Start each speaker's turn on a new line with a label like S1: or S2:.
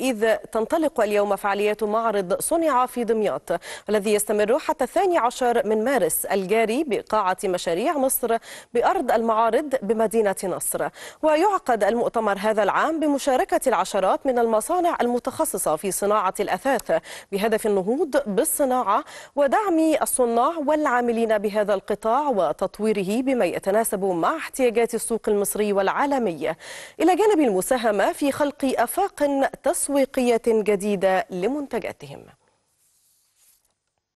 S1: إذ تنطلق اليوم فعاليات معرض صنع في دمياط الذي يستمر حتى الثاني عشر من مارس الجاري بقاعة مشاريع مصر بأرض المعارض بمدينة نصر ويعقد المؤتمر هذا العام بمشاركة العشرات من المصانع المتخصصة في صناعة الأثاث بهدف النهوض بالصناعة ودعم الصناع والعاملين بهذا القطاع وتطويره بما يتناسب مع احتياجات السوق المصري والعالمي إلى جانب المساهمة في خلق أفاق تسوى تسويقية جديدة لمنتجاتهم